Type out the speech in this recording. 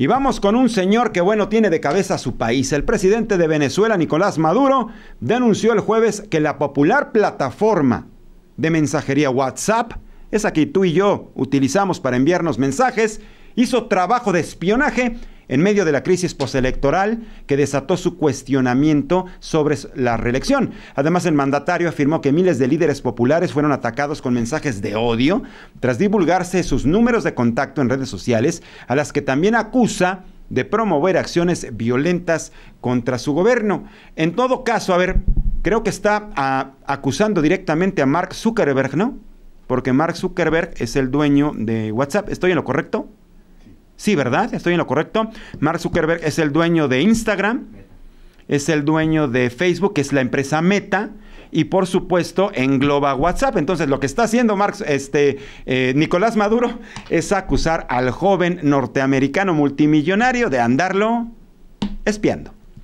Y vamos con un señor que, bueno, tiene de cabeza su país. El presidente de Venezuela, Nicolás Maduro, denunció el jueves que la popular plataforma de mensajería WhatsApp, esa que tú y yo utilizamos para enviarnos mensajes, hizo trabajo de espionaje en medio de la crisis postelectoral que desató su cuestionamiento sobre la reelección. Además, el mandatario afirmó que miles de líderes populares fueron atacados con mensajes de odio tras divulgarse sus números de contacto en redes sociales, a las que también acusa de promover acciones violentas contra su gobierno. En todo caso, a ver, creo que está ah, acusando directamente a Mark Zuckerberg, ¿no? Porque Mark Zuckerberg es el dueño de WhatsApp. ¿Estoy en lo correcto? Sí, ¿verdad? Estoy en lo correcto. Mark Zuckerberg es el dueño de Instagram, es el dueño de Facebook, que es la empresa Meta. Y por supuesto engloba WhatsApp. Entonces lo que está haciendo Marx, este, eh, Nicolás Maduro es acusar al joven norteamericano multimillonario de andarlo espiando.